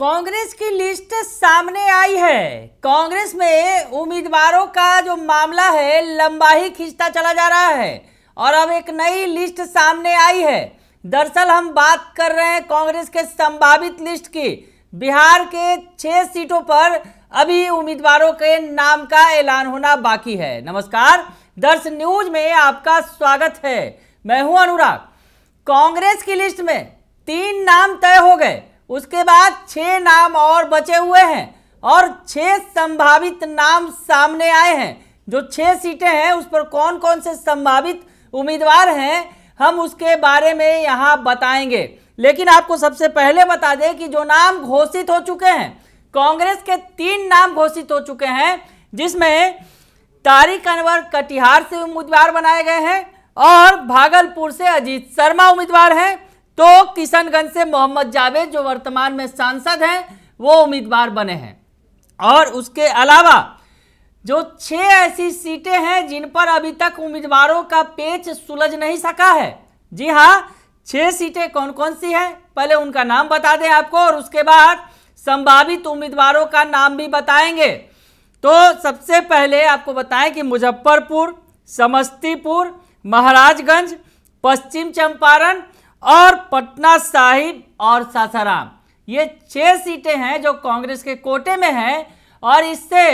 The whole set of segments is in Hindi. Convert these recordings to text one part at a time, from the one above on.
कांग्रेस की लिस्ट सामने आई है कांग्रेस में उम्मीदवारों का जो मामला है लंबा ही खींचता चला जा रहा है और अब एक नई लिस्ट सामने आई है दरअसल हम बात कर रहे हैं कांग्रेस के संभावित लिस्ट की बिहार के छह सीटों पर अभी उम्मीदवारों के नाम का ऐलान होना बाकी है नमस्कार दर्श न्यूज में आपका स्वागत है मैं हूं अनुराग कांग्रेस की लिस्ट में तीन नाम तय हो गए उसके बाद छः नाम और बचे हुए हैं और छः संभावित नाम सामने आए हैं जो छः सीटें हैं उस पर कौन कौन से संभावित उम्मीदवार हैं हम उसके बारे में यहाँ बताएंगे लेकिन आपको सबसे पहले बता दें कि जो नाम घोषित हो चुके हैं कांग्रेस के तीन नाम घोषित हो चुके हैं जिसमें तारिक अनवर कटिहार से उम्मीदवार बनाए गए हैं और भागलपुर से अजीत शर्मा उम्मीदवार हैं तो किशनगंज से मोहम्मद जावेद जो वर्तमान में सांसद हैं वो उम्मीदवार बने हैं और उसके अलावा जो छह ऐसी सीटें हैं जिन पर अभी तक उम्मीदवारों का पेच सुलझ नहीं सका है जी हाँ छह सीटें कौन कौन सी हैं पहले उनका नाम बता दें आपको और उसके बाद संभावित उम्मीदवारों का नाम भी बताएंगे तो सबसे पहले आपको बताएं कि मुजफ्फरपुर समस्तीपुर महाराजगंज पश्चिम चंपारण और पटना साहिब और सासाराम ये छह सीटें हैं जो कांग्रेस के कोटे में हैं और इससे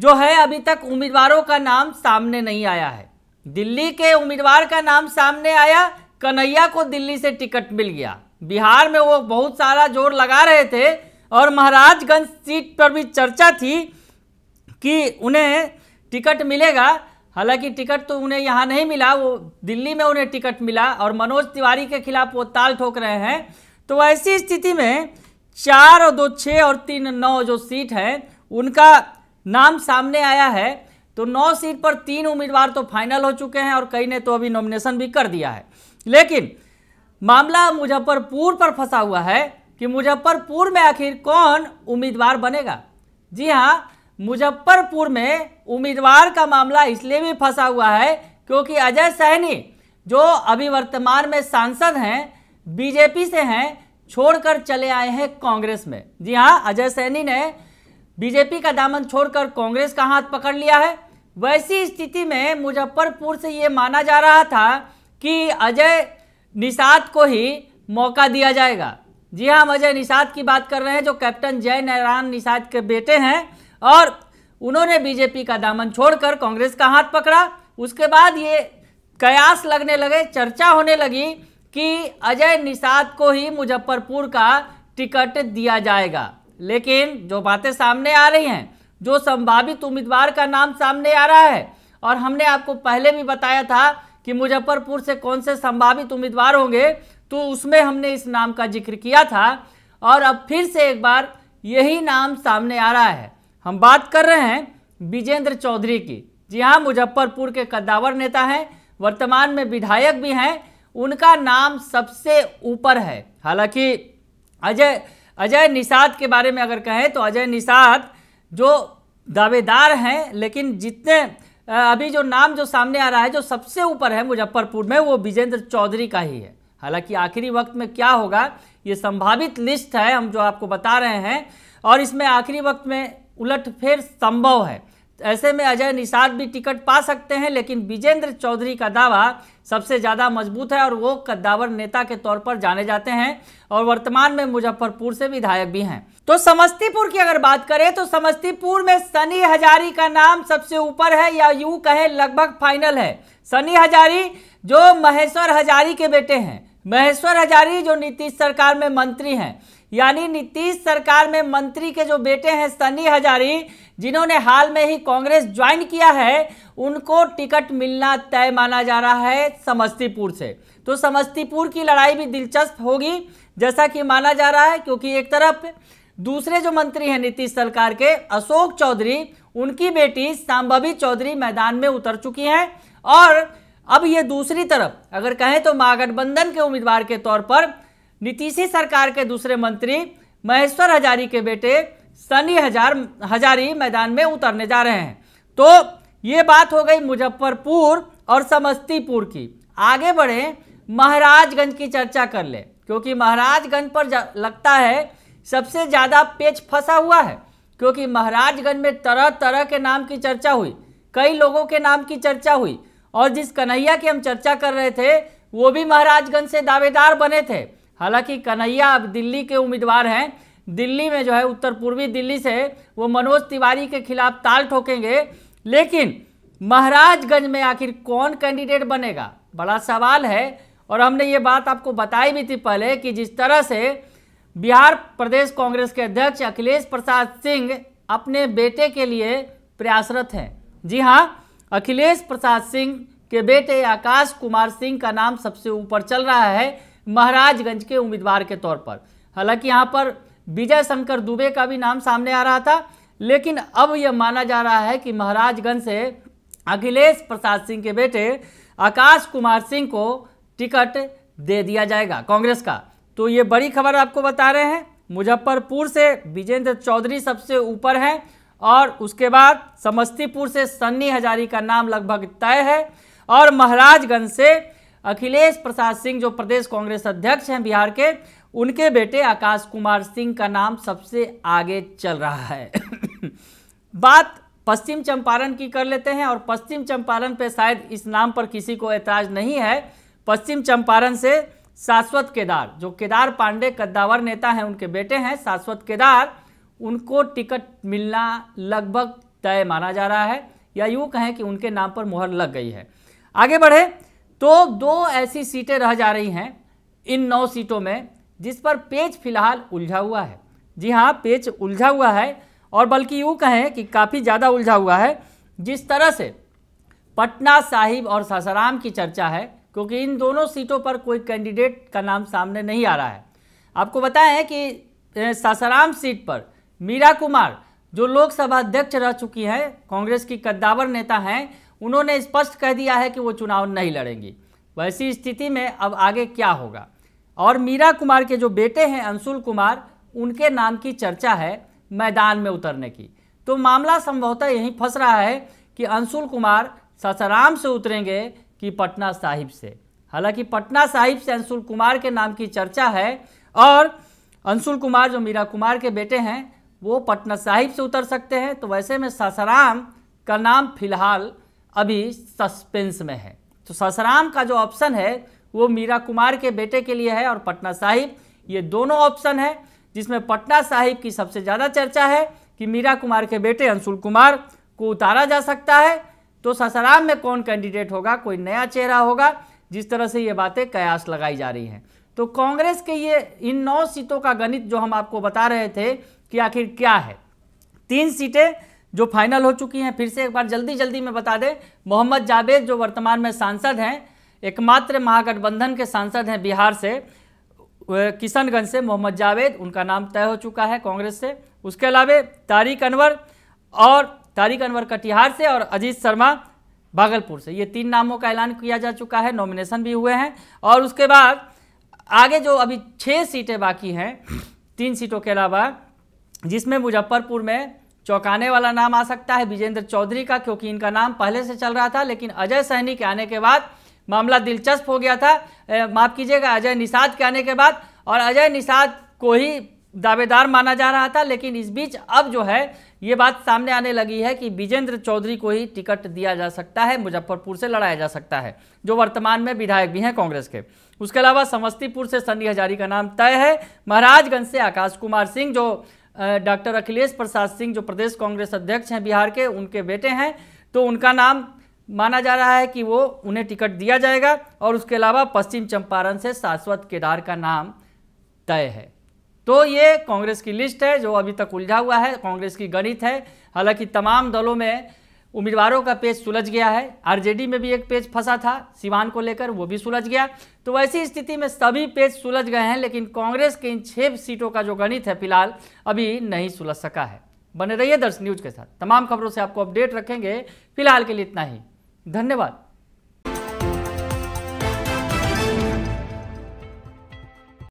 जो है अभी तक उम्मीदवारों का नाम सामने नहीं आया है दिल्ली के उम्मीदवार का नाम सामने आया कन्हैया को दिल्ली से टिकट मिल गया बिहार में वो बहुत सारा जोर लगा रहे थे और महाराजगंज सीट पर भी चर्चा थी कि उन्हें टिकट मिलेगा हालांकि टिकट तो उन्हें यहाँ नहीं मिला वो दिल्ली में उन्हें टिकट मिला और मनोज तिवारी के खिलाफ वो ताल ठोक रहे हैं तो ऐसी स्थिति में चार और दो छः और तीन नौ जो सीट है उनका नाम सामने आया है तो नौ सीट पर तीन उम्मीदवार तो फाइनल हो चुके हैं और कई ने तो अभी नॉमिनेशन भी कर दिया है लेकिन मामला मुजफ्फरपुर पर फंसा हुआ है कि मुजफ्फरपुर में आखिर कौन उम्मीदवार बनेगा जी हाँ मुजफ्फरपुर में उम्मीदवार का मामला इसलिए भी फंसा हुआ है क्योंकि अजय सहनी जो अभी वर्तमान में सांसद हैं बीजेपी से हैं छोड़कर चले आए हैं कांग्रेस में जी हाँ अजय सैनी ने बीजेपी का दामन छोड़कर कांग्रेस का हाथ पकड़ लिया है वैसी स्थिति में मुजफ्फरपुर से ये माना जा रहा था कि अजय निषाद को ही मौका दिया जाएगा जी हाँ हम अजय निषाद की बात कर रहे हैं जो कैप्टन जय नारायण निषाद के बेटे हैं और उन्होंने बीजेपी का दामन छोड़कर कांग्रेस का हाथ पकड़ा उसके बाद ये कयास लगने लगे चर्चा होने लगी कि अजय निषाद को ही मुजफ्फरपुर का टिकट दिया जाएगा लेकिन जो बातें सामने आ रही हैं जो संभावित उम्मीदवार का नाम सामने आ रहा है और हमने आपको पहले भी बताया था कि मुजफ्फरपुर से कौन से संभावित उम्मीदवार होंगे तो उसमें हमने इस नाम का जिक्र किया था और अब फिर से एक बार यही नाम सामने आ रहा है हम बात कर रहे हैं विजेंद्र चौधरी की जी हाँ मुजफ्फरपुर के कद्दावर नेता हैं वर्तमान में विधायक भी हैं उनका नाम सबसे ऊपर है हालांकि अजय अजय निषाद के बारे में अगर कहें तो अजय निषाद जो दावेदार हैं लेकिन जितने अभी जो नाम जो सामने आ रहा है जो सबसे ऊपर है मुजफ्फरपुर में वो विजेंद्र चौधरी का ही है हालांकि आखिरी वक्त में क्या होगा ये संभावित लिस्ट है हम जो आपको बता रहे हैं और इसमें आखिरी वक्त में उलटफेर संभव है ऐसे में अजय निषाद भी टिकट पा सकते हैं लेकिन विजेंद्र चौधरी का दावा सबसे ज़्यादा मजबूत है और वो कद्दावर नेता के तौर पर जाने जाते हैं और वर्तमान में मुजफ्फरपुर से विधायक भी हैं तो समस्तीपुर की अगर बात करें तो समस्तीपुर में सनी हजारी का नाम सबसे ऊपर है या यूं कहें लगभग फाइनल है सनी हजारी जो महेश्वर हजारी के बेटे हैं महेश्वर हजारी जो नीतीश सरकार में मंत्री हैं यानी नीतीश सरकार में मंत्री के जो बेटे हैं सनी हजारी जिन्होंने हाल में ही कांग्रेस ज्वाइन किया है उनको टिकट मिलना तय माना जा रहा है समस्तीपुर से तो समस्तीपुर की लड़ाई भी दिलचस्प होगी जैसा कि माना जा रहा है क्योंकि एक तरफ दूसरे जो मंत्री हैं नीतीश सरकार के अशोक चौधरी उनकी बेटी सांभवी चौधरी मैदान में उतर चुकी हैं और अब ये दूसरी तरफ अगर कहें तो महागठबंधन के उम्मीदवार के तौर पर नीतीशी सरकार के दूसरे मंत्री महेश्वर हजारी के बेटे सनी हजार हजारी मैदान में उतरने जा रहे हैं तो ये बात हो गई मुजफ्फरपुर और समस्तीपुर की आगे बढ़े महाराजगंज की चर्चा कर ले क्योंकि महाराजगंज पर लगता है सबसे ज़्यादा पेच फंसा हुआ है क्योंकि महाराजगंज में तरह तरह के नाम की चर्चा हुई कई लोगों के नाम की चर्चा हुई और जिस कन्हैया की हम चर्चा कर रहे थे वो भी महाराजगंज से दावेदार बने थे हालांकि कन्हैया अब दिल्ली के उम्मीदवार हैं दिल्ली में जो है उत्तर पूर्वी दिल्ली से वो मनोज तिवारी के खिलाफ ताल ठोकेंगे लेकिन महाराजगंज में आखिर कौन कैंडिडेट बनेगा बड़ा सवाल है और हमने ये बात आपको बताई भी थी पहले कि जिस तरह से बिहार प्रदेश कांग्रेस के अध्यक्ष अखिलेश प्रसाद सिंह अपने बेटे के लिए प्रयासरत हैं जी हाँ अखिलेश प्रसाद सिंह के बेटे आकाश कुमार सिंह का नाम सबसे ऊपर चल रहा है महाराजगंज के उम्मीदवार के तौर पर हालांकि यहाँ पर विजय शंकर दुबे का भी नाम सामने आ रहा था लेकिन अब यह माना जा रहा है कि महाराजगंज से अखिलेश प्रसाद सिंह के बेटे आकाश कुमार सिंह को टिकट दे दिया जाएगा कांग्रेस का तो ये बड़ी खबर आपको बता रहे हैं मुजफ्फरपुर से विजेंद्र चौधरी सबसे ऊपर हैं और उसके बाद समस्तीपुर से सन्नी हजारी का नाम लगभग तय है और महाराजगंज से अखिलेश प्रसाद सिंह जो प्रदेश कांग्रेस अध्यक्ष हैं बिहार के उनके बेटे आकाश कुमार सिंह का नाम सबसे आगे चल रहा है बात पश्चिम चंपारण की कर लेते हैं और पश्चिम चंपारण पे शायद इस नाम पर किसी को ऐतराज नहीं है पश्चिम चंपारण से शाश्वत केदार जो केदार पांडे कद्दावर नेता हैं उनके बेटे हैं शाश्वत केदार उनको टिकट मिलना लगभग तय माना जा रहा है या यूँ कहें कि उनके नाम पर मुहर लग गई है आगे बढ़े तो दो ऐसी सीटें रह जा रही हैं इन नौ सीटों में जिस पर पेच फिलहाल उलझा हुआ है जी हाँ पेच उलझा हुआ है और बल्कि यूँ कहें कि काफ़ी ज़्यादा उलझा हुआ है जिस तरह से पटना साहिब और सासाराम की चर्चा है क्योंकि इन दोनों सीटों पर कोई कैंडिडेट का नाम सामने नहीं आ रहा है आपको बताएं कि सासाराम सीट पर मीरा कुमार जो लोकसभा अध्यक्ष रह चुकी हैं कांग्रेस की कद्दावर नेता हैं उन्होंने स्पष्ट कह दिया है कि वो चुनाव नहीं लड़ेंगी वैसी स्थिति में अब आगे क्या होगा और मीरा कुमार के जो बेटे हैं अंशुल कुमार उनके नाम की चर्चा है मैदान में उतरने की तो मामला संभवतः यहीं फंस रहा है कि अंशुल कुमार ससाराम से उतरेंगे कि पटना साहिब से हालांकि पटना साहिब से अंशुल कुमार के नाम की चर्चा है और अंशुल कुमार जो मीरा कुमार के बेटे हैं वो पटना साहिब से उतर सकते हैं तो वैसे में ससाराम का नाम फिलहाल अभी सस्पेंस में है तो ससराम का जो ऑप्शन है वो मीरा कुमार के बेटे के लिए है और पटना साहिब ये दोनों ऑप्शन है जिसमें पटना साहिब की सबसे ज़्यादा चर्चा है कि मीरा कुमार के बेटे अंशुल कुमार को उतारा जा सकता है तो ससाराम में कौन कैंडिडेट होगा कोई नया चेहरा होगा जिस तरह से ये बातें कयास लगाई जा रही हैं तो कांग्रेस के ये इन नौ सीटों का गणित जो हम आपको बता रहे थे कि आखिर क्या है तीन सीटें जो फाइनल हो चुकी हैं फिर से एक बार जल्दी जल्दी में बता दें मोहम्मद जावेद जो वर्तमान में सांसद हैं एकमात्र महागठबंधन के सांसद हैं बिहार से किशनगंज से मोहम्मद जावेद उनका नाम तय हो चुका है कांग्रेस से उसके अलावा तारिक अनवर और तारिक अनवर कटिहार से और अजीत शर्मा भागलपुर से ये तीन नामों का ऐलान किया जा चुका है नॉमिनेशन भी हुए हैं और उसके बाद आगे जो अभी छः सीटें बाकी हैं तीन सीटों के अलावा जिसमें मुजफ्फरपुर में चौंकाने वाला नाम आ सकता है विजेंद्र चौधरी का क्योंकि इनका नाम पहले से चल रहा था लेकिन अजय सहनी के आने के बाद मामला दिलचस्प हो गया था माफ़ कीजिएगा अजय निषाद के आने के बाद और अजय निषाद को ही दावेदार माना जा रहा था लेकिन इस बीच अब जो है ये बात सामने आने लगी है कि विजेंद्र चौधरी को ही टिकट दिया जा सकता है मुजफ्फरपुर से लड़ाया जा सकता है जो वर्तमान में विधायक भी हैं कांग्रेस के उसके अलावा समस्तीपुर से सन्नी हजारी का नाम तय है महाराजगंज से आकाश कुमार सिंह जो डॉक्टर अखिलेश प्रसाद सिंह जो प्रदेश कांग्रेस अध्यक्ष हैं बिहार के उनके बेटे हैं तो उनका नाम माना जा रहा है कि वो उन्हें टिकट दिया जाएगा और उसके अलावा पश्चिम चंपारण से शाश्वत केदार का नाम तय है तो ये कांग्रेस की लिस्ट है जो अभी तक उलझा हुआ है कांग्रेस की गणित है हालांकि तमाम दलों में उम्मीदवारों का पेज सुलझ गया है आरजेडी में भी एक पेज फंसा था सिवान को लेकर वो भी सुलझ गया तो वैसी स्थिति में सभी पेज सुलझ गए हैं लेकिन कांग्रेस के इन छह सीटों का जो गणित है फिलहाल अभी नहीं सुलझ सका है बने रहिए दर्श न्यूज के साथ तमाम खबरों से आपको अपडेट रखेंगे फिलहाल के लिए इतना ही धन्यवाद